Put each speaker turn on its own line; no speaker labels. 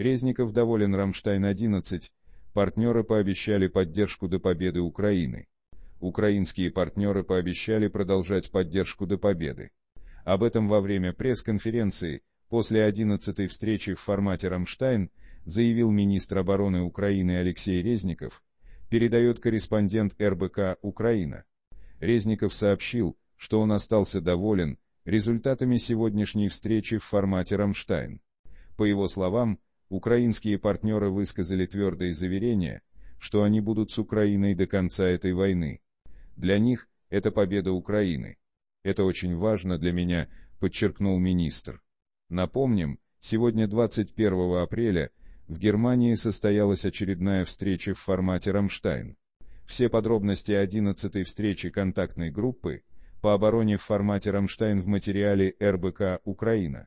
Резников доволен «Рамштайн-11», партнеры пообещали поддержку до победы Украины. Украинские партнеры пообещали продолжать поддержку до победы. Об этом во время пресс-конференции, после 11-й встречи в формате «Рамштайн», заявил министр обороны Украины Алексей Резников, передает корреспондент РБК «Украина». Резников сообщил, что он остался доволен результатами сегодняшней встречи в формате «Рамштайн». По его словам, Украинские партнеры высказали твердое заверение, что они будут с Украиной до конца этой войны. Для них это победа Украины. Это очень важно для меня, подчеркнул министр. Напомним, сегодня 21 апреля в Германии состоялась очередная встреча в формате «Рамштайн». Все подробности 11-й встречи контактной группы по обороне в формате «Рамштайн» в материале РБК «Украина».